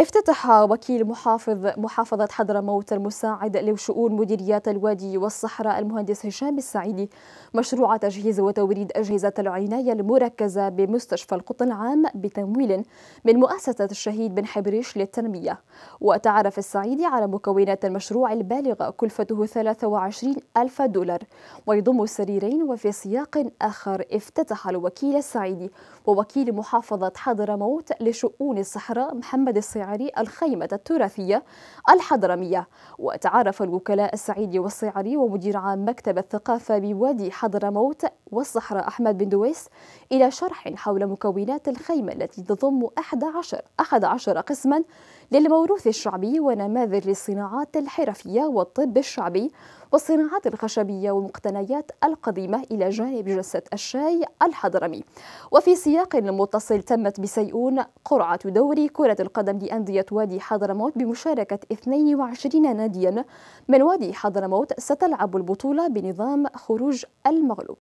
افتتح وكيل محافظ محافظة حضرموت المساعد لشؤون مديريات الوادي والصحراء المهندس هشام السعيدي مشروع تجهيز وتوريد أجهزة العناية المركزة بمستشفى القطن العام بتمويل من مؤسسة الشهيد بن حبريش للتنمية وتعرف السعيدي على مكونات المشروع البالغة كلفته 23 ألف دولار ويضم سريرين وفي سياق آخر افتتح الوكيل السعيدي ووكيل محافظة حضرموت لشؤون الصحراء محمد الصيعي السعري الخيمة التراثية الحضرمية وتعرف الوكلاء السعيدي والسعري ومدير عام مكتب الثقافة بوادي حضرموت والصحراء أحمد بن دويس إلى شرح حول مكونات الخيمة التي تضم 11 11 قسما للموروث الشعبي ونماذج للصناعات الحرفية والطب الشعبي والصناعات الخشبية والمقتنيات القديمة إلى جانب جلسة الشاي الحضرمي وفي سياق متصل تمت بسيئون قرعة دوري كرة القدم لأندية وادي حضرموت بمشاركة 22 ناديا من وادي حضرموت ستلعب البطولة بنظام خروج المغلوب